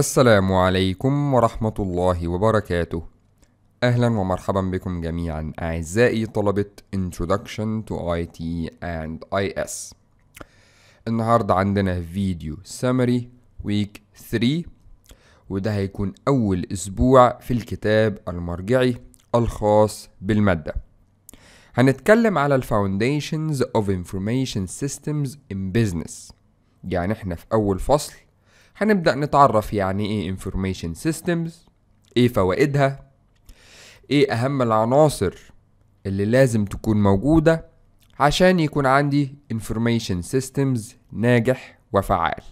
السلام عليكم ورحمة الله وبركاته أهلا ومرحبا بكم جميعا أعزائي طلبة Introduction to IT and IS النهاردة عندنا فيديو summary week 3 وده هيكون أول أسبوع في الكتاب المرجعي الخاص بالمادة هنتكلم على الفاونديشنز Foundations of Information Systems in Business يعني احنا في أول فصل هنبدأ نتعرف يعني ايه information systems ايه فوائدها ايه اهم العناصر اللي لازم تكون موجودة عشان يكون عندي information systems ناجح وفعال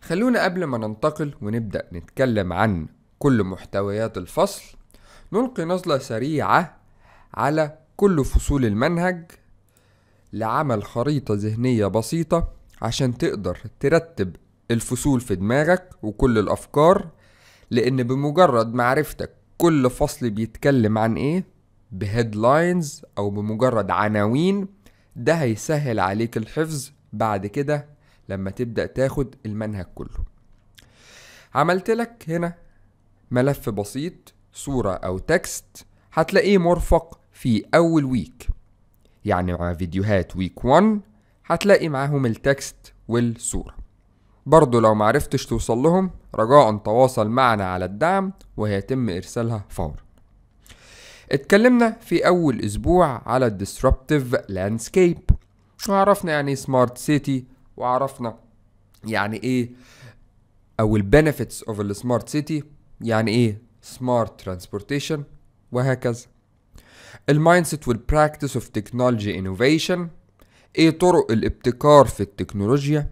خلونا قبل ما ننتقل ونبدأ نتكلم عن كل محتويات الفصل نلقي نظرة سريعة على كل فصول المنهج لعمل خريطة ذهنية بسيطة عشان تقدر ترتب الفصول في دماغك وكل الأفكار لأن بمجرد معرفتك كل فصل بيتكلم عن إيه بهيدلاينز أو بمجرد عناوين ده هيسهل عليك الحفظ بعد كده لما تبدأ تاخد المنهج كله عملت لك هنا ملف بسيط صورة أو تكست هتلاقيه مرفق في أول ويك يعني مع فيديوهات ويك 1 هتلاقي معاهم التكست والصورة برضو لو معرفتش توصل لهم رجاء تواصل معنا على الدعم وهيتم إرسالها فورا اتكلمنا في أول أسبوع على الديسربتيف لاندسكيب وعرفنا يعني ايه سمارت سيتي وعرفنا يعني ايه او of اوف السمارت سيتي يعني ايه سمارت ترانسبورتيشن وهكذا المايند سيت والبراكتس اوف تكنولوجي انوفيشن ايه طرق الابتكار في التكنولوجيا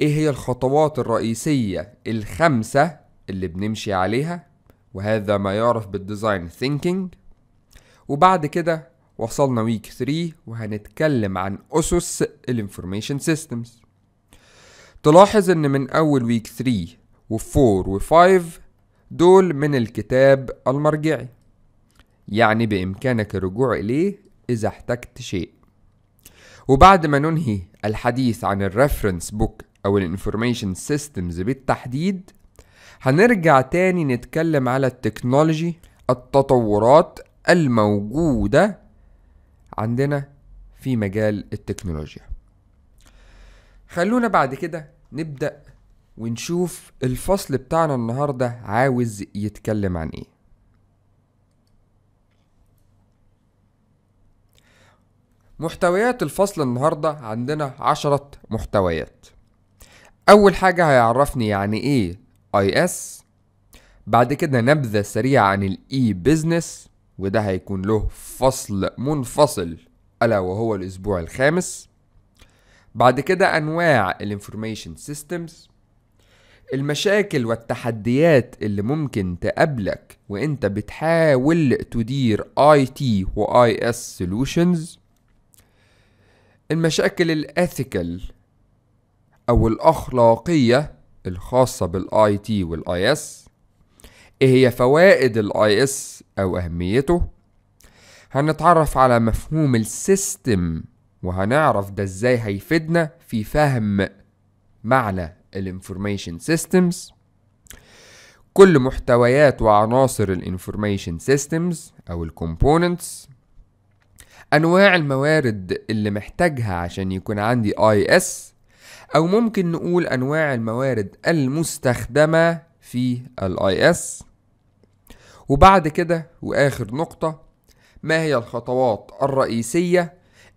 ايه هي الخطوات الرئيسية الخمسة اللي بنمشي عليها وهذا ما يعرف بالديزاين ثينكينج وبعد كده وصلنا ويك 3 وهنتكلم عن أسس الانفورميشن سيستمز تلاحظ ان من اول ويك 3 و4 و5 دول من الكتاب المرجعي يعني بإمكانك الرجوع إليه إذا احتجت شيء وبعد ما ننهي الحديث عن الريفرنس بوك أو الانفورميشن سيستمز بالتحديد هنرجع تاني نتكلم على التكنولوجي التطورات الموجودة عندنا في مجال التكنولوجيا خلونا بعد كده نبدأ ونشوف الفصل بتاعنا النهاردة عاوز يتكلم عن ايه محتويات الفصل النهاردة عندنا عشرة محتويات أول حاجة هيعرفني يعني إيه اي اس بعد كده نبذة سريعة عن الاي بيزنس وده هيكون له فصل منفصل ألا وهو الأسبوع الخامس بعد كده أنواع الانفورميشن سيستمز المشاكل والتحديات اللي ممكن تقابلك وانت بتحاول تدير اي تي واي اس سولوشنز المشاكل الاثيكال او الاخلاقيه الخاصه بالاي تي والاي اس ايه هي فوائد الاي اس او اهميته هنتعرف على مفهوم السيستم وهنعرف ده ازاي هيفيدنا في فهم معنى الانفورميشن سيستمز كل محتويات وعناصر الانفورميشن سيستمز او الكومبوننتس انواع الموارد اللي محتاجها عشان يكون عندي اي اس او ممكن نقول انواع الموارد المستخدمه في الاي اس وبعد كده واخر نقطه ما هي الخطوات الرئيسيه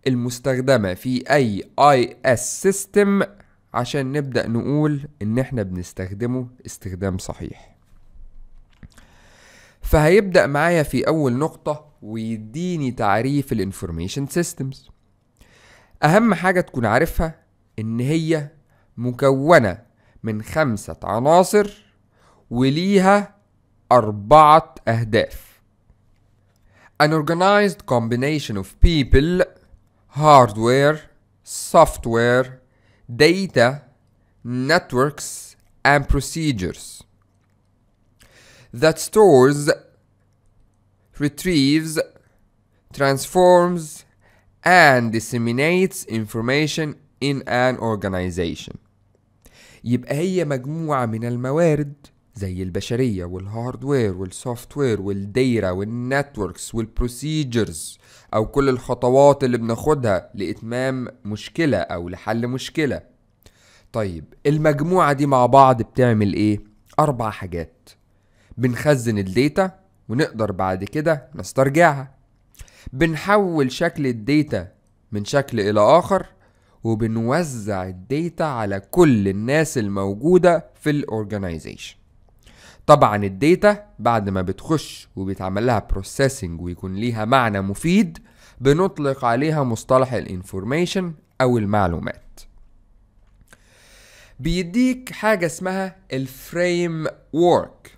المستخدمه في اي اي اس سيستم عشان نبدا نقول ان احنا بنستخدمه استخدام صحيح فهيبدا معايا في اول نقطه ويديني تعريف الانفورميشن سيستمز اهم حاجه تكون عارفها ان هي مكونه من خمسه عناصر وليها اربعه اهداف an organized combination of people hardware software data networks and procedures that stores retrieves, transforms, and disseminates information in an organization يبقى هي مجموعة من الموارد زي البشرية والهاردوير والسوفت وير والديرة والنتوركس والبروسيجرز أو كل الخطوات اللي بناخدها لإتمام مشكلة أو لحل مشكلة طيب المجموعة دي مع بعض بتعمل إيه؟ أربع حاجات بنخزن الديتا ونقدر بعد كده نسترجعها بنحول شكل الداتا من شكل إلى آخر وبنوزع الداتا على كل الناس الموجودة في الأورجانيزيشن طبعا الداتا بعد ما بتخش وبيتعمل لها بروسيسنج ويكون ليها معنى مفيد بنطلق عليها مصطلح الانفورميشن أو المعلومات بيديك حاجة اسمها الفريم وورك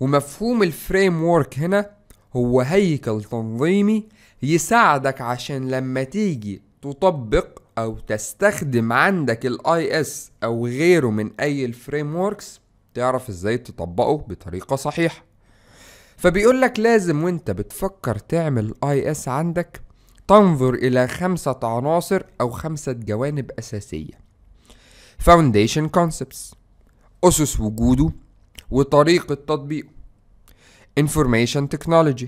ومفهوم الفريم وورك هنا هو هيكل تنظيمي يساعدك عشان لما تيجي تطبق او تستخدم عندك الاي اس او غيره من اي الفريم ووركس تعرف ازاي تطبقه بطريقة صحيحة فبيقول لك لازم وانت بتفكر تعمل اي اس عندك تنظر الى خمسة عناصر او خمسة جوانب اساسية Foundation Concepts أسس وجوده وطريقة تطبيقه Information Technology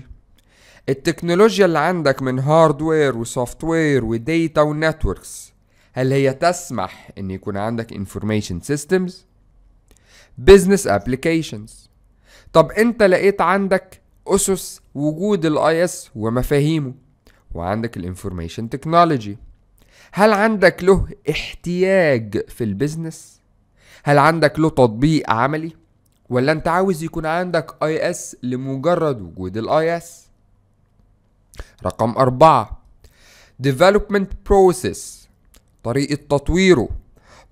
التكنولوجيا اللي عندك من هاردوير وسوفت وير وديتا ونتوركس هل هي تسمح ان يكون عندك انفورميشن سيستمز Business Applications طب انت لقيت عندك اسس وجود الاي اس ومفاهيمه وعندك الانفورميشن تكنولوجي هل عندك له احتياج في البزنس هل عندك له تطبيق عملي ولا انت عاوز يكون عندك اي اس لمجرد وجود الاي اس رقم أربعة development process طريقة تطويره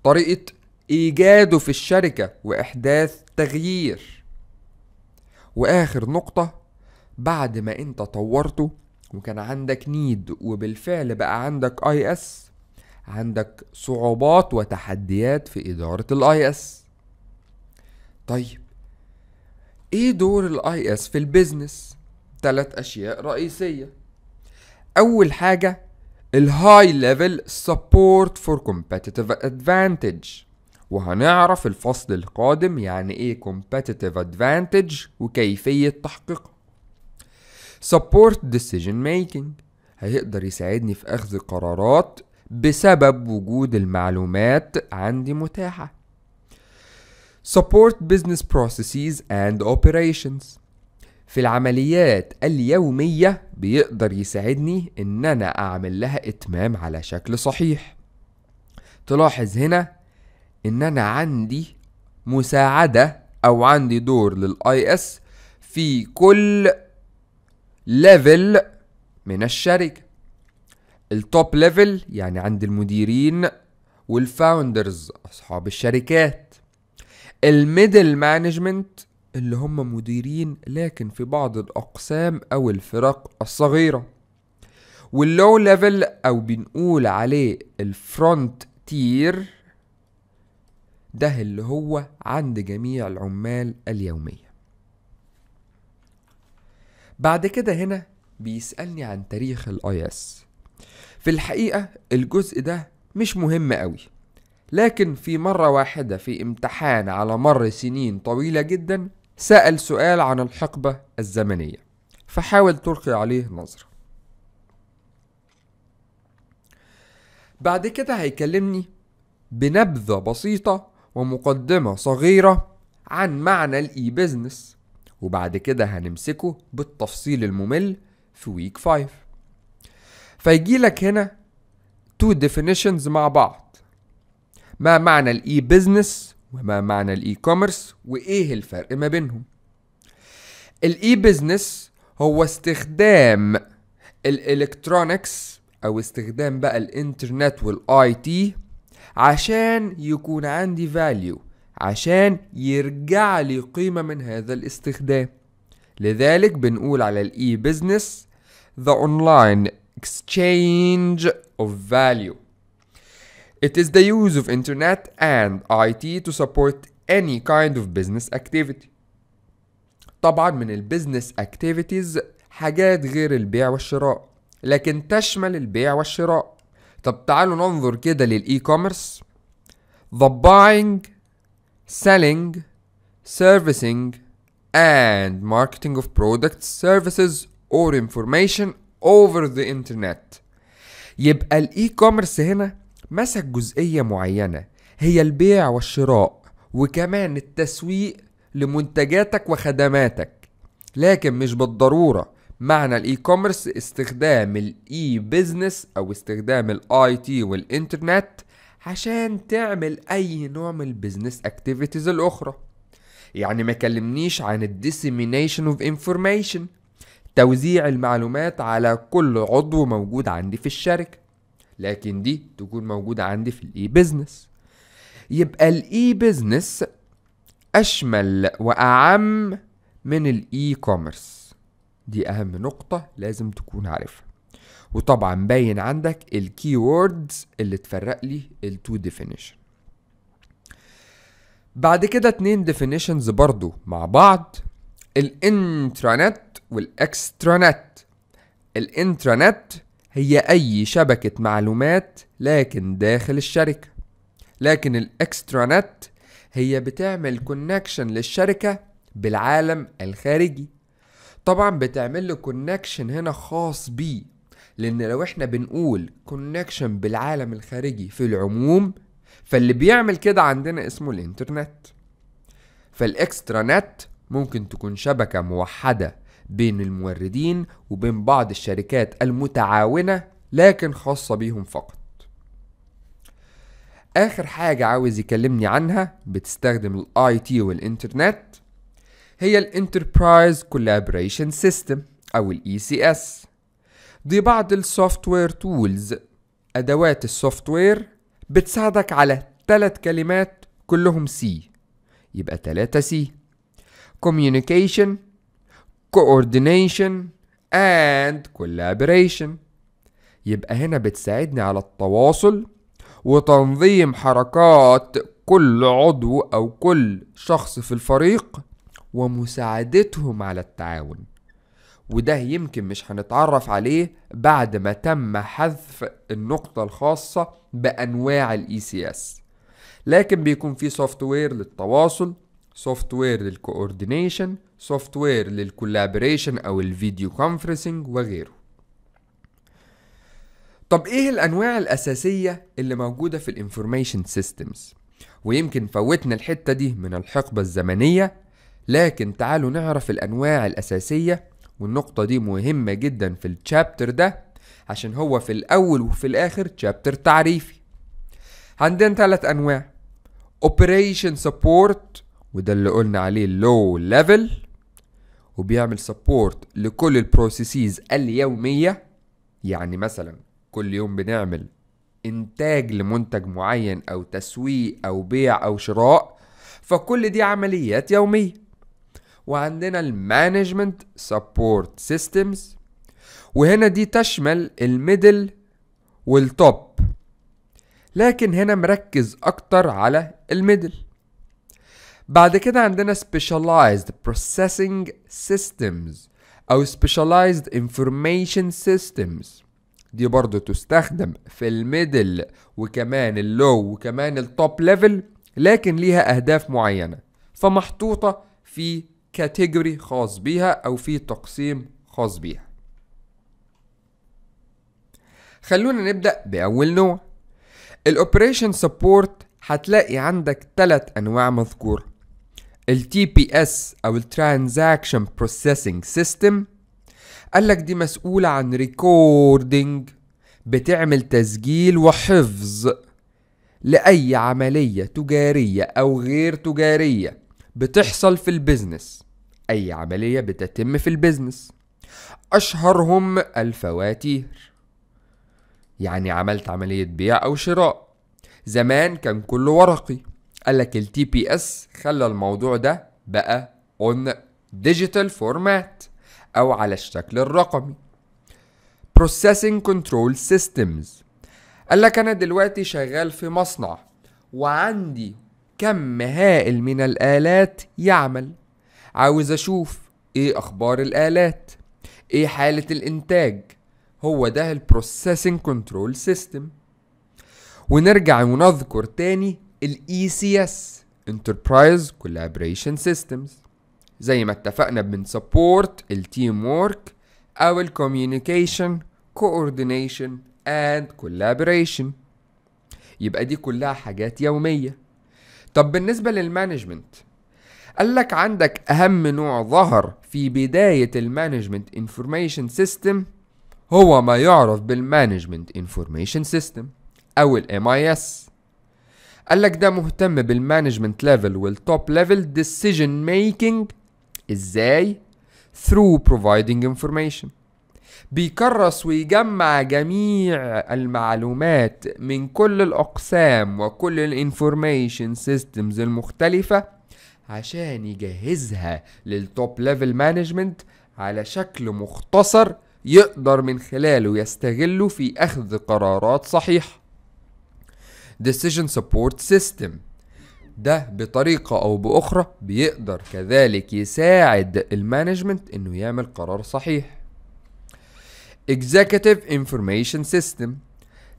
طريقة إيجاده في الشركة وإحداث تغيير وآخر نقطة بعد ما أنت طورته وكان عندك نيد وبالفعل بقى عندك اي اس عندك صعوبات وتحديات في إدارة الاي اس طيب ايه دور الاي اس في البيزنس ثلاث اشياء رئيسيه اول حاجه الهاي ليفل سبورت فور كومبتيتيف ادفانتج وهنعرف الفصل القادم يعني ايه competitive advantage وكيفية تحقيقها support decision making هيقدر يساعدني في أخذ قرارات بسبب وجود المعلومات عندي متاحة support business processes and operations في العمليات اليومية بيقدر يساعدني إن أنا أعمل لها إتمام على شكل صحيح تلاحظ هنا إن أنا عندي مساعدة أو عندي دور للآي إس في كل ليفل من الشركة التوب ليفل يعني عند المديرين والفاوندرز أصحاب الشركات الميدل مانجمنت اللي هم مديرين لكن في بعض الأقسام أو الفرق الصغيرة واللو ليفل أو بنقول عليه الفرونت تير ده اللي هو عند جميع العمال اليومية بعد كده هنا بيسألني عن تاريخ الاي اس في الحقيقة الجزء ده مش مهم قوي لكن في مرة واحدة في امتحان على مر سنين طويلة جدا سأل سؤال عن الحقبة الزمنية فحاول تلقي عليه نظرة بعد كده هيكلمني بنبذة بسيطة ومقدمة صغيرة عن معنى الإي بيزنس وبعد كده هنمسكه بالتفصيل الممل في ويك 5 فيجيلك هنا تو ديفينيشنز مع بعض ما معنى الاي بزنس وما معنى الاي كوميرس وايه الفرق ما بينهم الاي بزنس هو استخدام الالكترونكس او استخدام بقى الانترنت والاي تي عشان يكون عندي فاليو عشان يرجع لي قيمة من هذا الاستخدام لذلك بنقول على الاي بزنس the online exchange of value It is the use of internet and IT to support any kind of business activity. طبعا من البيزنس اكتيفيتيز حاجات غير البيع والشراء لكن تشمل البيع والشراء طب تعالوا ننظر كده للاي كوميرس the buying selling servicing and marketing of products services or information over the internet يبقى الاي كوميرس هنا مسك جزئية معينة هي البيع والشراء وكمان التسويق لمنتجاتك وخدماتك لكن مش بالضرورة معنى الاي كوميرس استخدام الاي بيزنس او استخدام الاي تي والانترنت عشان تعمل اي نوع من البيزنس اكتيفيتيز الاخرى يعني ما كلمنيش عن الديسيمينيشن اوف انفورميشن توزيع المعلومات على كل عضو موجود عندي في الشركه لكن دي تكون موجودة عندي في الاي بيزنس يبقى الاي بيزنس اشمل واعم من الاي كوميرس دي اهم نقطة لازم تكون عارفها وطبعا باين عندك الكي ووردز اللي تفرق لي التو ديفينيشن بعد كده اتنين ديفينيشنز برضو مع بعض الانترانت والاكسترانت الانترانت هي أي شبكة معلومات لكن داخل الشركة لكن الإكسترانت هي بتعمل كونكشن للشركة بالعالم الخارجي طبعا بتعمل له كونكشن هنا خاص بيه لأن لو احنا بنقول كونكشن بالعالم الخارجي في العموم فاللي بيعمل كده عندنا اسمه الانترنت فالاكسترانت ممكن تكون شبكة موحدة بين الموردين وبين بعض الشركات المتعاونة لكن خاصة بيهم فقط آخر حاجة عاوز يكلمني عنها بتستخدم الاي تي والإنترنت هي الانتربرايز Collaboration سيستم أو الاي سي e اس دي بعض السوفت وير تولز أدوات السوفت وير بتساعدك على ثلاث كلمات كلهم سي يبقى ثلاثة سي Communication coordination and collaboration يبقى هنا بتساعدني على التواصل وتنظيم حركات كل عضو أو كل شخص في الفريق ومساعدتهم على التعاون وده يمكن مش هنتعرف عليه بعد ما تم حذف النقطة الخاصة بأنواع سي ECS لكن بيكون في سوفت وير للتواصل سوفت وير للكوردينيشن سوفت وير للكولابريشن او الفيديو كونفرنسنج وغيره طب ايه الانواع الاساسيه اللي موجوده في الانفورميشن سيستمز ويمكن فوتنا الحته دي من الحقبه الزمنيه لكن تعالوا نعرف الانواع الاساسيه والنقطه دي مهمه جدا في التشابتر ده عشان هو في الاول وفي الاخر تشابتر تعريفي عندنا ثلاث انواع operation support وده اللي قلنا عليه low level وبيعمل سبورت لكل البروسيسز اليومية يعني مثلا كل يوم بنعمل انتاج لمنتج معين او تسويق او بيع او شراء فكل دي عمليات يومية وعندنا المانجمنت سبورت سيستمز وهنا دي تشمل الميدل والتوب لكن هنا مركز اكتر على الميدل بعد كده عندنا specialized processing systems أو specialized information systems دي برضو تستخدم في الميدل وكمان اللو وكمان التوب ليفل لكن ليها أهداف معينة فمحطوطة في كاتيجوري خاص بيها أو في تقسيم خاص بيها خلونا نبدأ بأول نوع الأوبريشن سبورت هتلاقي عندك تلات أنواع مذكورة الـ TPS أو او Transaction Processing System قال لك دي مسؤولة عن ريكوردينج بتعمل تسجيل وحفظ لأي عملية تجارية أو غير تجارية بتحصل في البيزنس أي عملية بتتم في البيزنس أشهرهم الفواتير يعني عملت عملية بيع أو شراء زمان كان كله ورقي قال لك التي بي اس خلى الموضوع ده بقى اون ديجيتال فورمات او على الشكل الرقمي بروسيسنج كنترول سيستمز قال لك انا دلوقتي شغال في مصنع وعندي كم هائل من الآلات يعمل عاوز أشوف إيه أخبار الآلات إيه حالة الإنتاج هو ده البروسيسنج كنترول سيستم ونرجع ونذكر تاني الاي سي اس انتربرايز كولابريشن سيستمز زي ما اتفقنا بن سبورت التيم وورك او الكوميونيكيشن كوردينيشن اند كولابريشن يبقى دي كلها حاجات يوميه طب بالنسبه للمانجمنت قال لك عندك اهم نوع ظهر في بدايه المانجمنت انفورميشن سيستم هو ما يعرف بالمانجمنت انفورميشن سيستم او الام اي اس قال لك ده مهتم بالمانجمنت ليفل والتوب ليفل ديسيجن ميكينج ازاي through providing information بيكرس ويجمع جميع المعلومات من كل الأقسام وكل الانفورميشن سيستمز المختلفة عشان يجهزها للتوب ليفل مانجمنت على شكل مختصر يقدر من خلاله يستغله في أخذ قرارات صحيحة Decision Support System ده بطريقة أو بأخرى بيقدر كذلك يساعد المانجمنت إنه يعمل قرار صحيح Executive Information System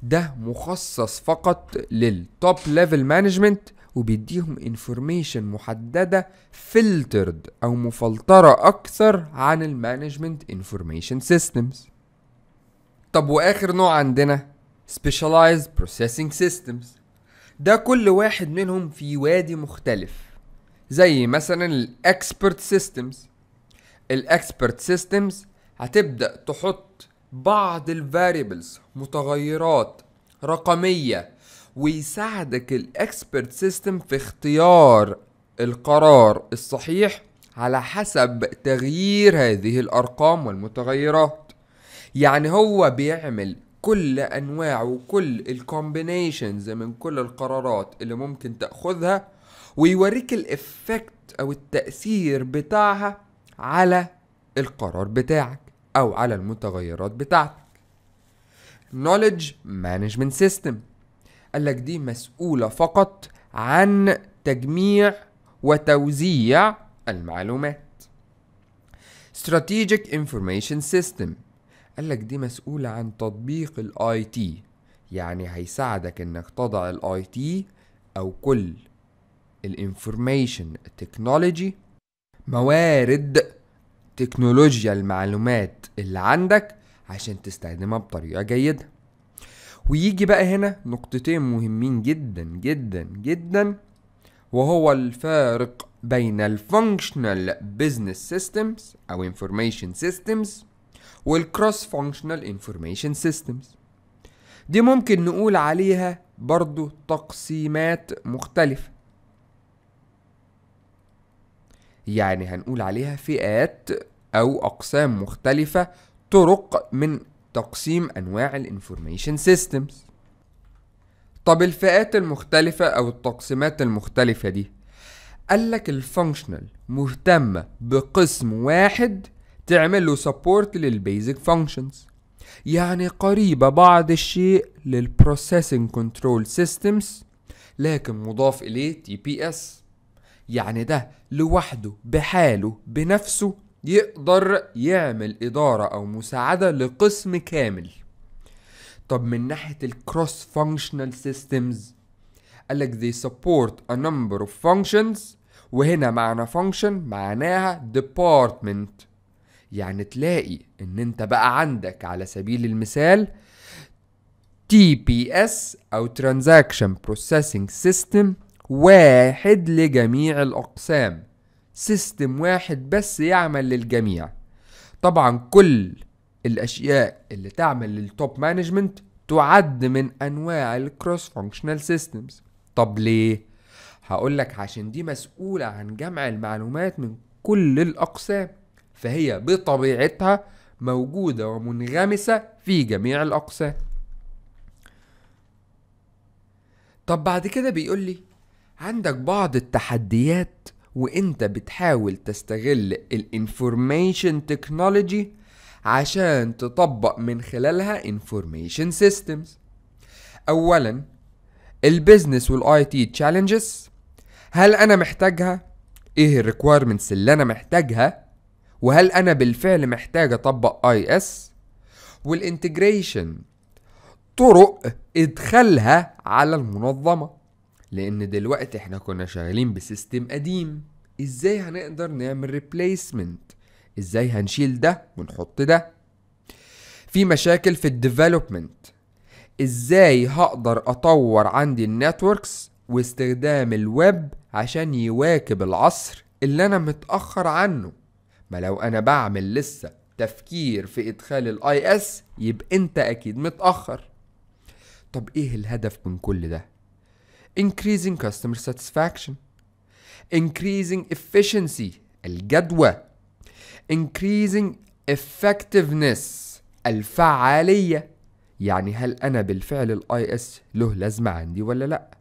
ده مخصص فقط للتوب ليفل مانجمنت وبيديهم انفورميشن محددة فلترد أو مفلترة أكثر عن المانجمنت انفورميشن سيستمز طب وآخر نوع عندنا Specialized Processing Systems ده كل واحد منهم في وادي مختلف زي مثلا الاكسبرت سيستمز الاكسبرت سيستمز هتبدأ تحط بعض Variables متغيرات رقمية ويساعدك الاكسبرت سيستم في اختيار القرار الصحيح على حسب تغيير هذه الارقام والمتغيرات يعني هو بيعمل كل انواع وكل الكومبينيشنز من كل القرارات اللي ممكن تاخذها ويوريك الافكت او التاثير بتاعها على القرار بتاعك او على المتغيرات بتاعتك نوليدج مانجمنت سيستم قال لك دي مسؤولة فقط عن تجميع وتوزيع المعلومات strategic information system قال لك دي مسؤولة عن تطبيق الاي تي يعني هيساعدك انك تضع الاي تي او كل الانفورميشن تكنولوجي موارد تكنولوجيا المعلومات اللي عندك عشان تستخدمها بطريقة جيدة ويجي بقى هنا نقطتين مهمين جدا جدا جدا وهو الفارق بين الفانكشنال بزنس سيستمز او انفورميشن سيستمز والكروس فانكشنال انفورميشن سيستمز دي ممكن نقول عليها برضو تقسيمات مختلفة يعني هنقول عليها فئات أو أقسام مختلفة طرق من تقسيم أنواع الانفورميشن سيستمز طب الفئات المختلفة أو التقسيمات المختلفة دي قال لك الفانكشنال مهتمة بقسم واحد تعمل له سبورت للبيزك فانكشنز يعني قريبة بعض الشيء للبروسيسنج كنترول سيستمز لكن مضاف إليه تي بي اس يعني ده لوحده بحاله بنفسه يقدر يعمل إدارة أو مساعدة لقسم كامل طب من ناحية الكروس functional systems قالك they support a number of functions وهنا معنى function معناها department يعني تلاقي ان انت بقى عندك على سبيل المثال تي بي اس او ترانزاكشن بروسيسنج سيستم واحد لجميع الاقسام سيستم واحد بس يعمل للجميع طبعا كل الاشياء اللي تعمل للتوب مانجمنت تعد من انواع الكروس فانكشنال سيستمز طب ليه هقولك عشان دي مسؤولة عن جمع المعلومات من كل الأقسام فهي بطبيعتها موجودة ومنغمسة في جميع الأقسام طب بعد كده بيقول لي عندك بعض التحديات وانت بتحاول تستغل الانفورميشن تكنولوجي عشان تطبق من خلالها انفورميشن سيستمز اولا البيزنس والاي تي تشالنجز هل انا محتاجها ايه الريكويرمنتس اللي انا محتاجها وهل انا بالفعل محتاج اطبق اي اس والانتجريشن طرق ادخالها على المنظمه لان دلوقتي احنا كنا شغالين بسيستم قديم ازاي هنقدر نعمل ريبليسمنت ازاي هنشيل ده ونحط ده في مشاكل في الديفلوبمنت ازاي هقدر اطور عندي النتوركس واستخدام الويب عشان يواكب العصر اللي انا متاخر عنه ما لو انا بعمل لسه تفكير في ادخال الاي اس يبقى انت اكيد متاخر طب ايه الهدف من كل ده increasing customer satisfaction increasing efficiency الجدوى increasing effectiveness الفعالية يعني هل أنا بالفعل الاي اس له لازمة عندي ولا لأ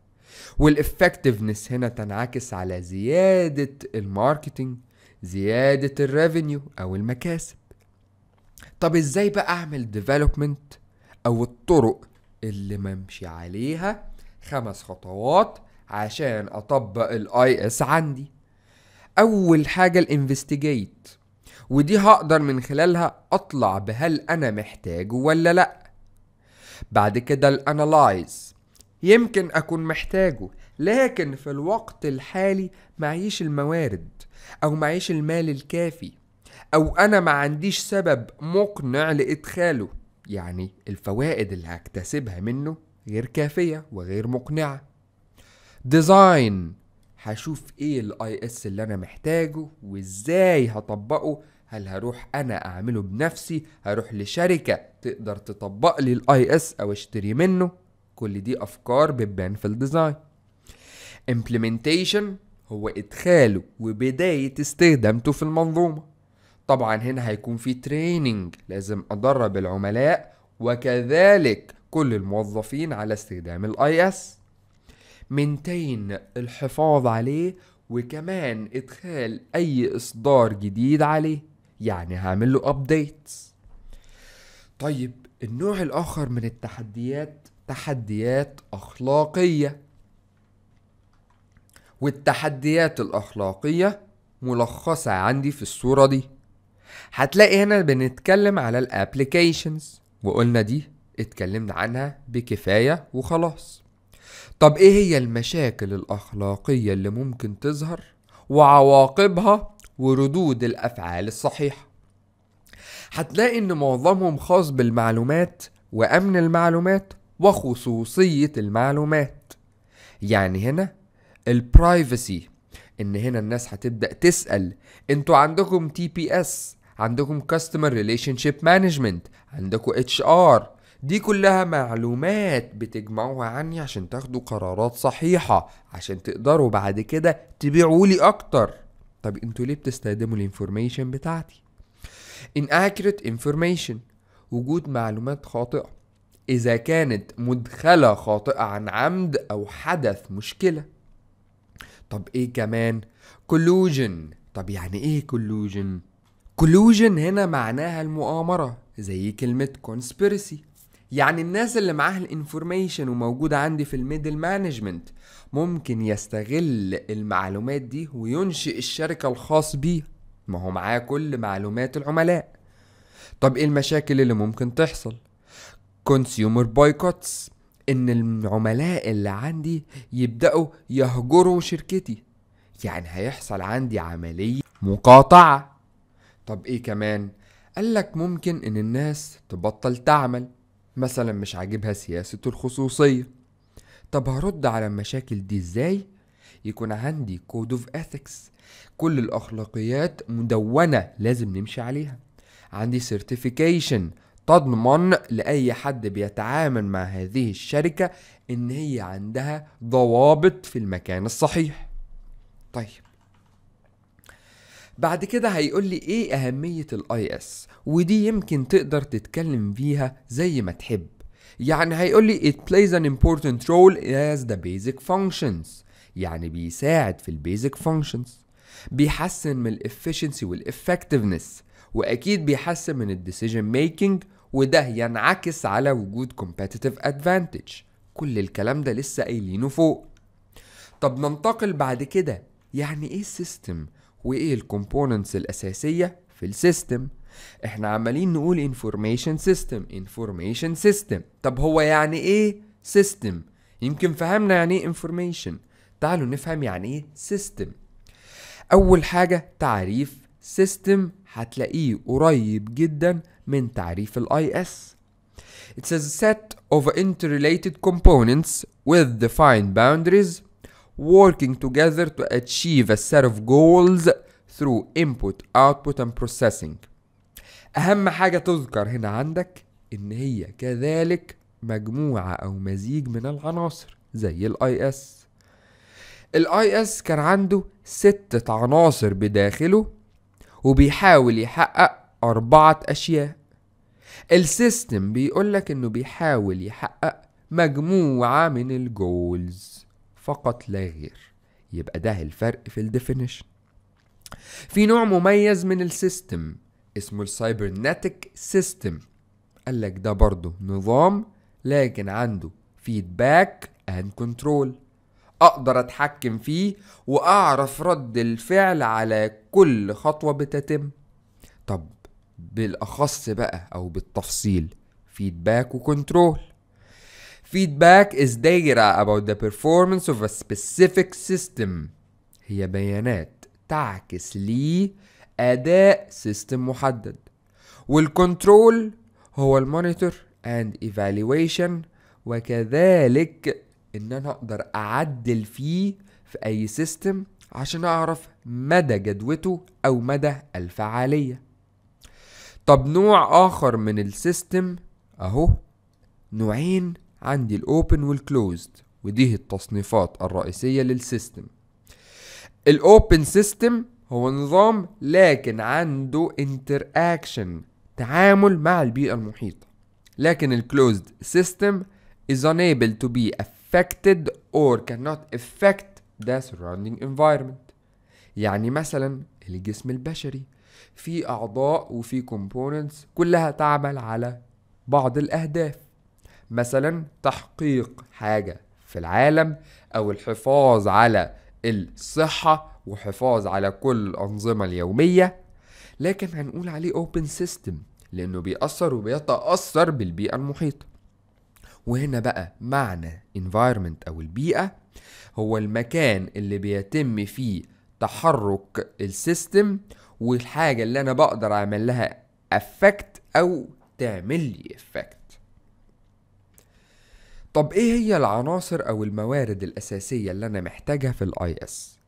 والeffectiveness هنا تنعكس على زيادة الماركتينج زيادة الريفينيو أو المكاسب طب إزاي بقى أعمل ديفلوبمنت أو الطرق اللي ممشي عليها خمس خطوات عشان أطبق الآي إس عندي أول حاجة الانفستيجيت ودي هقدر من خلالها أطلع بهل أنا محتاج ولا لأ بعد كده الانالايز يمكن أكون محتاجه لكن في الوقت الحالي معيش الموارد أو معيش المال الكافي أو أنا ما عنديش سبب مقنع لإدخاله يعني الفوائد اللي هكتسبها منه غير كافية وغير مقنعة ديزاين هشوف ايه الاي اس اللي انا محتاجه وازاي هطبقه هل هروح انا اعمله بنفسي هروح لشركه تقدر تطبق لي الاي اس او اشتري منه كل دي افكار بتبان في الديزاين implementation هو إدخاله وبداية استخدامته في المنظومة طبعا هنا هيكون في تريننج لازم أدرب العملاء وكذلك كل الموظفين على استخدام الاي اس منتين الحفاظ عليه وكمان ادخال اي اصدار جديد عليه يعني هعمل له ابديتس طيب النوع الاخر من التحديات تحديات اخلاقيه والتحديات الأخلاقية ملخصة عندي في الصورة دي هتلاقي هنا بنتكلم على الابليكيشنز وقلنا دي اتكلمنا عنها بكفاية وخلاص طب ايه هي المشاكل الأخلاقية اللي ممكن تظهر وعواقبها وردود الأفعال الصحيحة هتلاقي ان معظمهم خاص بالمعلومات وأمن المعلومات وخصوصية المعلومات يعني هنا البرايفسي ان هنا الناس هتبدا تسال انتوا عندكم تي بي اس عندكم كاستمر ريليشن شيب مانجمنت عندكم اتش ار دي كلها معلومات بتجمعوها عني عشان تاخدوا قرارات صحيحة عشان تقدروا بعد كده تبيعوا لي أكتر طب انتوا ليه بتستخدموا الانفورميشن بتاعتي inaccurate information وجود معلومات خاطئة إذا كانت مدخلة خاطئة عن عمد أو حدث مشكلة طب ايه كمان كولوجن طب يعني ايه كولوجن كولوجن هنا معناها المؤامرة زي كلمة كونسبيرسي يعني الناس اللي معاها الانفورميشن وموجودة عندي في الميدل مانجمنت ممكن يستغل المعلومات دي وينشئ الشركة الخاص بيه ما هو معاه كل معلومات العملاء طب ايه المشاكل اللي ممكن تحصل كونسيومر بايكوتس ان العملاء اللي عندي يبداوا يهجروا شركتي يعني هيحصل عندي عمليه مقاطعه طب ايه كمان قالك ممكن ان الناس تبطل تعمل مثلا مش عاجبها سياسه الخصوصيه طب هرد على المشاكل دي ازاي يكون عندي كود اوف اثكس كل الاخلاقيات مدونه لازم نمشي عليها عندي سيرتيفيكيشن تضمن لأي حد بيتعامل مع هذه الشركة إن هي عندها ضوابط في المكان الصحيح. طيب بعد كده هيقول لي ايه اهمية الاي اس ودي يمكن تقدر تتكلم فيها زي ما تحب يعني هيقول لي it plays an important role as the basic functions يعني بيساعد في البيزك functions بيحسن من الافشنسي effectiveness واكيد بيحسن من الديسيجن ميكنج وده ينعكس على وجود competitive advantage كل الكلام ده لسه قايلينه فوق طب ننتقل بعد كده يعني ايه السيستم وايه الكومبوننتس الاساسيه في السيستم احنا عمالين نقول information system information system طب هو يعني ايه system يمكن فهمنا يعني ايه information تعالوا نفهم يعني ايه system اول حاجه تعريف system هتلاقيه قريب جدا من تعريف الاي اس It says a set of interrelated components with defined boundaries working together to achieve a set of goals through input, output and processing. أهم حاجة تذكر هنا عندك إن هي كذلك مجموعة أو مزيج من العناصر زي الـ IS. الـ IS كان عنده ستة عناصر بداخله وبيحاول يحقق أربعة أشياء السيستم بيقولك إنه بيحاول يحقق مجموعة من الجولز فقط لا غير يبقى ده الفرق في الديفينيشن في نوع مميز من السيستم اسمه السايبرناتيك سيستم قالك ده برضه نظام لكن عنده فيدباك اند كنترول اقدر اتحكم فيه واعرف رد الفعل على كل خطوه بتتم طب بالاخص بقى او بالتفصيل فيدباك وكنترول فيدباك is data about the performance of a specific system هي بيانات تعكس لي أداء سيستم محدد والكنترول هو المونيتور and evaluation وكذلك ان انا اقدر اعدل فيه في اي سيستم عشان اعرف مدى جدوته او مدى الفعالية طب نوع اخر من السيستم اهو نوعين عندي الاوبن والكلوزد ودي التصنيفات الرئيسية للسيستم الاوبن سيستم هو نظام لكن عنده انتر اكشن تعامل مع البيئة المحيطة لكن الكلوزد سيستم is unable to be affected affected or cannot affect the surrounding environment يعني مثلا الجسم البشري في أعضاء وفي components كلها تعمل على بعض الأهداف مثلا تحقيق حاجة في العالم أو الحفاظ على الصحة وحفاظ على كل الأنظمة اليومية لكن هنقول عليه open system لأنه بيأثر وبيتأثر بالبيئة المحيطة وهنا بقى معنى environment أو البيئة هو المكان اللي بيتم فيه تحرك السيستم والحاجة اللي أنا بقدر أعمل لها افكت أو تعمل لي افكت طب ايه هي العناصر او الموارد الاساسية اللي انا محتاجها في الاي اس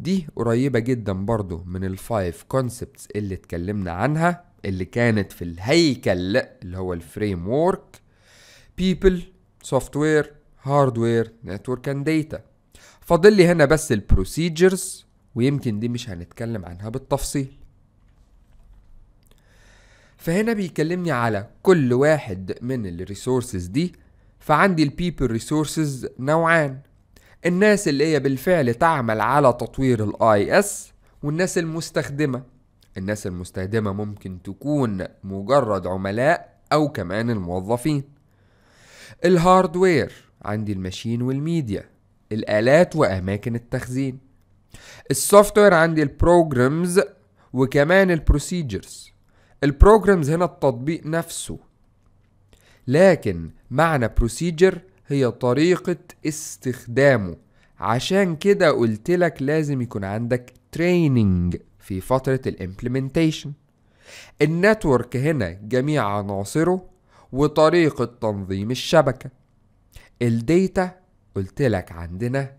دي قريبة جدا برضو من الفايف كونسبتس اللي اتكلمنا عنها اللي كانت في الهيكل اللي هو الفريم وورك people software hardware network and data فاضل لي هنا بس البروسيجرز ويمكن دي مش هنتكلم عنها بالتفصيل فهنا بيكلمني على كل واحد من الريسورسز دي فعندي البيبل ريسورسز نوعان الناس اللي هي بالفعل تعمل على تطوير الاي اس والناس المستخدمه الناس المستخدمه ممكن تكون مجرد عملاء او كمان الموظفين الهاردوير عندي الماشين والميديا الآلات وأماكن التخزين السوفت وير عندي البروجرامز وكمان البروسيجرز البروجرامز هنا التطبيق نفسه لكن معنى بروسيجر هي طريقة استخدامه عشان كده قلت لك لازم يكون عندك تريننج في فترة الامبلمنتيشن النتورك هنا جميع عناصره وطريقة تنظيم الشبكة الداتا قلت لك عندنا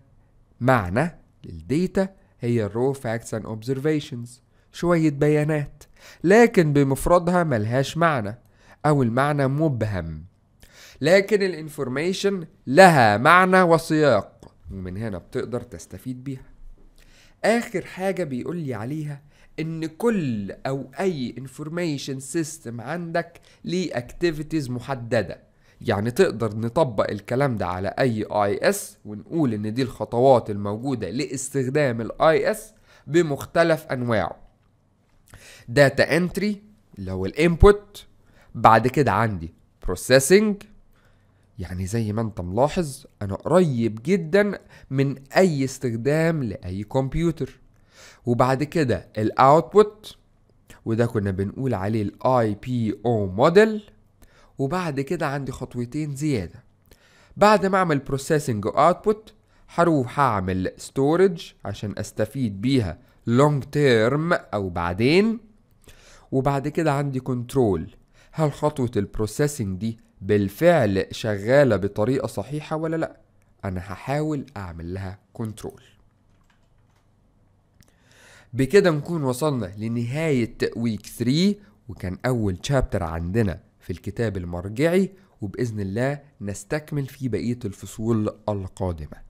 معنى للداتا هي الرو فاكتس اند اوبزرفيشنز شوية بيانات لكن بمفردها ملهاش معنى أو المعنى مبهم لكن الانفورميشن لها معنى وسياق ومن هنا بتقدر تستفيد بيها آخر حاجة بيقول لي عليها ان كل او اي انفورميشن سيستم عندك ليه اكتيفيتيز محدده يعني تقدر نطبق الكلام ده على اي اي اس ونقول ان دي الخطوات الموجوده لاستخدام الاي اس بمختلف انواعه داتا انتري اللي هو الانبوت بعد كده عندي بروسيسنج يعني زي ما انت ملاحظ انا قريب جدا من اي استخدام لاي كمبيوتر وبعد كده الاوتبوت وده كنا بنقول عليه الاي بي او موديل وبعد كده عندي خطوتين زياده بعد ما اعمل بروسيسنج اوتبوت هروح اعمل ستورج عشان استفيد بيها لونج تيرم او بعدين وبعد كده عندي كنترول هل خطوة البروسيسنج دي بالفعل شغالة بطريقة صحيحة ولا لأ؟ أنا هحاول أعمل لها كنترول بكده نكون وصلنا لنهاية ويك 3 وكان أول شابتر عندنا في الكتاب المرجعي وبإذن الله نستكمل في بقية الفصول القادمة